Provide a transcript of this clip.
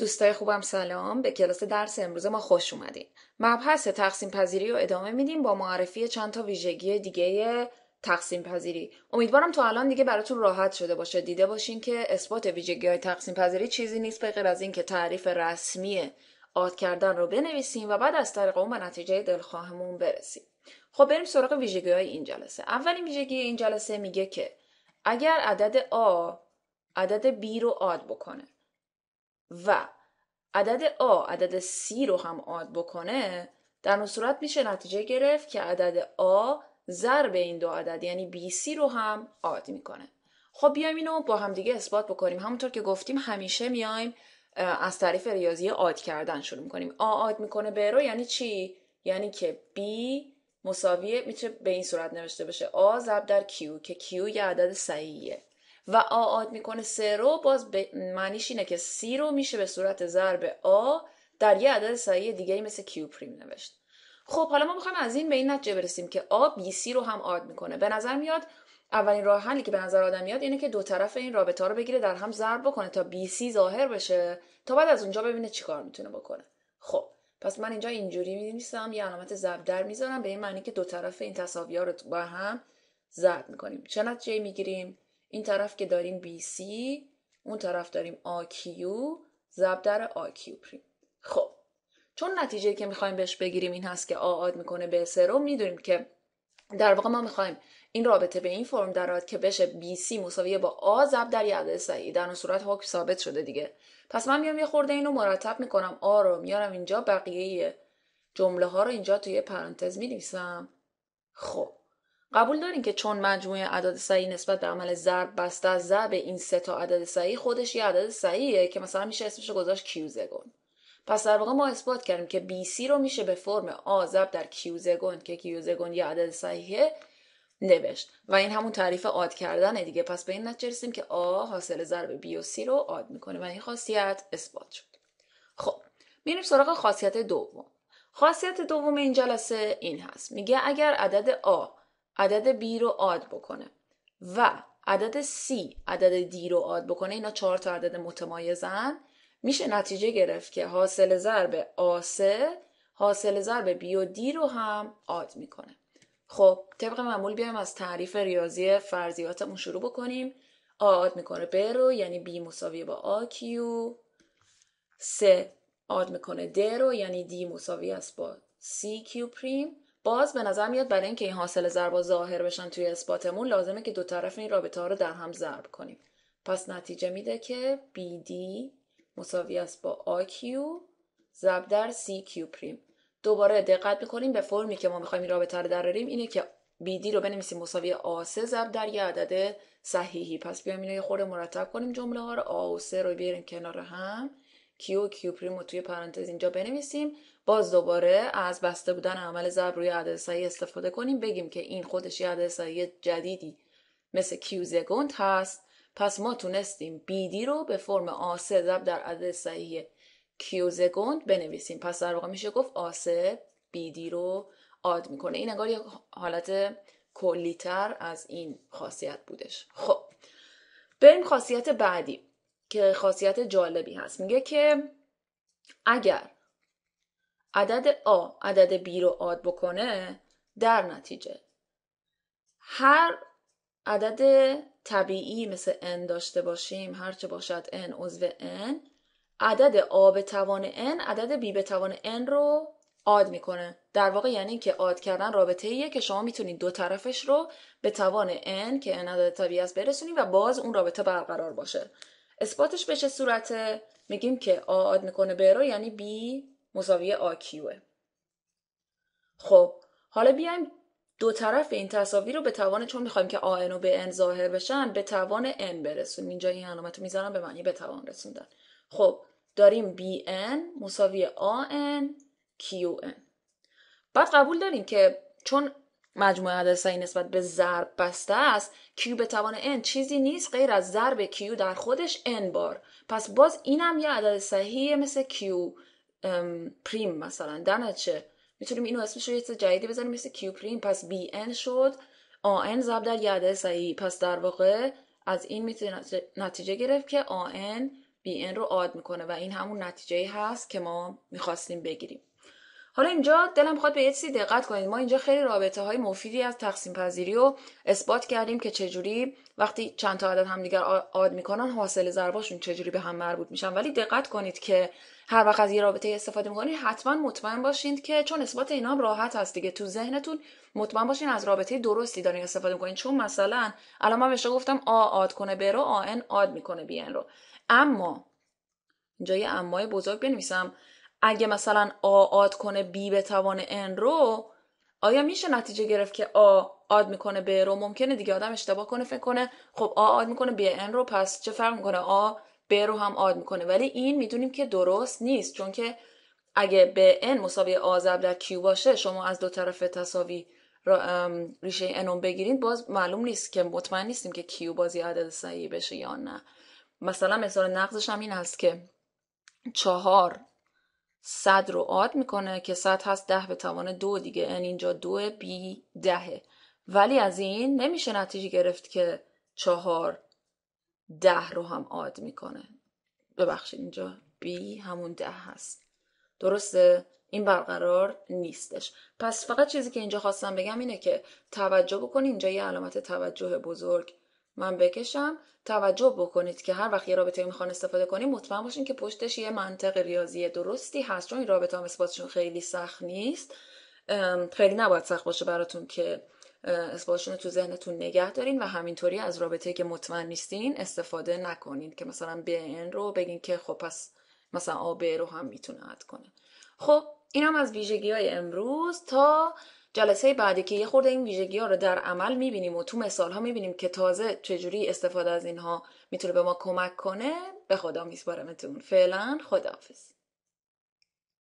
دوستای خوبم سلام به کلاس درس امروز ما خوش اومدین مبحث تقسیم پذیری رو ادامه میدیم با معرفی چند تا ویژگی دیگه تقسیم پذیری امیدوارم تا الان دیگه براتون راحت شده باشه دیده باشین که اثبات ویژگی های تقسیم پذیری چیزی نیست به غیر از اینکه تعریف رسمی آد کردن رو بنویسیم و بعد از طریق اون به نتیجه دلخواهمون برسیم خب بریم سراغ ویژگی های این جلسه اولین ویژگی این جلسه میگه که اگر عدد آ عدد B رو آد بکنه و عدد آ عدد سی رو هم آد بکنه در اون صورت میشه نتیجه گرفت که عدد آ ضرب این دو عدد یعنی بی سی رو هم آد میکنه خب بیایم اینو با همدیگه اثبات بکنیم همونطور که گفتیم همیشه میایم از تعریف ریاضی آد کردن شروع میکنیم آ آد میکنه به رو یعنی چی یعنی که B مساویه میشه به این صورت نوشته بشه a ضرب در Q که Q یه عدد صحیحه و آعاد میکنه سه رو باز ب... معنیش اینه که سی رو میشه به صورت ضرب آ در یه عدد سایه دیگه مثل کیو پریم نوشت خب حالا ما میخوایم از این به این نتیجه برسیم که آ بی سی رو هم آد میکنه به نظر میاد اولین راه حلی که به نظر آدم میاد اینه که دو طرف این رابطه رو بگیره در هم ضرب بکنه تا بی سی ظاهر بشه تا بعد از اونجا ببینه چیکار میتونه بکنه خب پس من اینجا اینجوری نیستم یه علامت ضرب در میذارم به این معنی که دو طرف این تصاوی رو با هم ضرب میکنیم چه نتیجه میگیریم این طرف که داریم BC اون طرف داریم AQ ضرب در AQ پریم خب چون نتیجه که میخوایم بهش بگیریم این هست که A آد میکنه به سروم میدونیم که در واقع ما میخوایم این رابطه به این فرم درات که بشه BC مساوی با آ ضرب در یه عدد صحیح در اون صورت حکم ثابت شده دیگه پس من میام یه خورده اینو مرتب میکنم آ رو میارم اینجا بقیه جمله ها رو اینجا توی پرانتز می خب قبول دارین که چون مجموعه اعداد صحیح نسبت به عمل ضرب بسته از ضرب این سه تا عدد صحیح خودش یه عدد صحیحه که مثلا میشه اسمش گذاشت کیوزگون پس در واقع ما اثبات کردیم که بی سی رو میشه به فرم آ ضرب در کیوزگون که کیوزگون یه عدد صحیحه نوشت و این همون تعریف آد کردن دیگه پس به این نتیجه رسیدیم که آ حاصل ضرب بی و سی رو عاد میکنه و این خاصیت اثبات شد خب میریم سراغ خاصیت دوم خاصیت دوم این جلسه این هست میگه اگر عدد آ عدد بی رو آد بکنه و عدد C عدد دی رو آد بکنه اینا چهار تا عدد متمایزن میشه نتیجه گرفت که حاصل ضرب آسه حاصل ضرب بی و دی رو هم آد میکنه خب طبق معمول بیایم از تعریف ریاضی فرضیاتمون شروع بکنیم آد میکنه ب رو یعنی بی مساوی با آ کیو سه آد میکنه د رو یعنی دی مساوی است با C کیو پریم باز به نظر میاد برای اینکه این حاصل ضربا ظاهر بشن توی اثباتمون لازمه که دو طرف این رابطه ها رو در هم ضرب کنیم پس نتیجه میده که BD مساوی است با AQ ضرب در CQ پریم دوباره دقت میکنیم به فرمی که ما میخوایم این رابطه رو دراریم اینه که BD رو بنویسیم مساوی A3 ضرب در یه عدد صحیحی پس بیایم اینو یه خورده مرتب کنیم جمله ها رو A و 3 رو بیاریم کنار هم Q و Q پریم رو توی پرانتز اینجا بنویسیم باز دوباره از بسته بودن عمل ضرب روی عدسایی استفاده کنیم بگیم که این خودش یه عدسایی جدیدی مثل کیوزگوند هست پس ما تونستیم بیدی رو به فرم آسه ضرب در عدسایی کیوزگوند بنویسیم پس در واقع میشه گفت آسه بیدی رو آد میکنه این انگار یه حالت کلیتر از این خاصیت بودش خب بریم خاصیت بعدی که خاصیت جالبی هست میگه که اگر عدد A عدد B رو آد بکنه در نتیجه هر عدد طبیعی مثل n داشته باشیم هرچه باشد n عضو n عدد A به توان n عدد B به توان n رو عاد میکنه در واقع یعنی که عاد کردن رابطه که شما میتونید دو طرفش رو به توان n که n عدد طبیعی است برسونید و باز اون رابطه برقرار باشه اثباتش به چه صورته میگیم که A آد میکنه به رو یعنی b مساوی آکیوه خب حالا بیایم دو طرف این تصاویر رو به توان چون میخوایم که آن و به ان ظاهر بشن به توان n برسون اینجا این علامت رو میزنم به معنی به توان رسوندن خب داریم bn مساوی آن qn بعد قبول داریم که چون مجموعه صحیح نسبت به ضرب بسته است q به توان n چیزی نیست غیر از ضرب کیو در خودش ان بار پس باز اینم یه عدد صحیح مثل q پریم مثلا در چه میتونیم اینو اسمش رو یه چیز جدیدی بزنیم مثل کیو پریم پس بی ان شد آن زب در یاده صحیح پس در واقع از این میتونیم نتیجه گرفت که آن بی ان رو آد میکنه و این همون نتیجه هست که ما میخواستیم بگیریم حالا اینجا دلم خواد به یه چیزی دقت کنید ما اینجا خیلی رابطه های مفیدی از تقسیم پذیری و اثبات کردیم که چجوری وقتی چند تا عدد همدیگر آد میکنن حاصل ضرباشون چجوری به هم مربوط میشن ولی دقت کنید که هر وقت از یه رابطه استفاده میکنید حتما مطمئن باشین که چون اثبات اینا راحت هست دیگه تو ذهنتون مطمئن باشین از رابطه درستی دارین استفاده میکنین چون مثلا الان من بهش گفتم آ آد کنه برو رو آن آد میکنه بیان رو اما جای یه امای بزرگ بنویسم اگه مثلا آ آد کنه بی به توان ان رو آیا میشه نتیجه گرفت که آ آد میکنه به رو ممکنه دیگه آدم اشتباه کنه فکر کنه خب آ آد میکنه بی ان رو پس چه فرق میکنه آ ب رو هم آد میکنه ولی این میدونیم که درست نیست چون که اگه به n مساوی آزب در q باشه شما از دو طرف تصاوی ریشه انون بگیرید باز معلوم نیست که مطمئن نیستیم که کیو بازی عدد صحیح بشه یا نه مثلا مثال نقضش هم این هست که چهار صد رو آد میکنه که صد هست ده به توان دو دیگه ان اینجا دو بی دهه ولی از این نمیشه نتیجه گرفت که چهار ده رو هم آد میکنه ببخشید اینجا بی همون ده هست درسته این برقرار نیستش پس فقط چیزی که اینجا خواستم بگم اینه که توجه بکنید اینجا یه علامت توجه بزرگ من بکشم توجه بکنید که هر وقت یه رابطه میخوان استفاده کنید مطمئن باشین که پشتش یه منطق ریاضی درستی هست چون این رابطه هم اثباتشون خیلی سخت نیست خیلی نباید سخت باشه براتون که رو تو ذهنتون نگه دارین و همینطوری از رابطه که مطمئن نیستین استفاده نکنین که مثلا این رو بگین که خب پس مثلا آب رو هم میتونه حد کنه خب این هم از ویژگی های امروز تا جلسه بعدی که یه خورده این ویژگی ها رو در عمل میبینیم و تو مثال ها میبینیم که تازه چجوری استفاده از اینها میتونه به ما کمک کنه به خدا میسپارمتون فعلا خداحافظ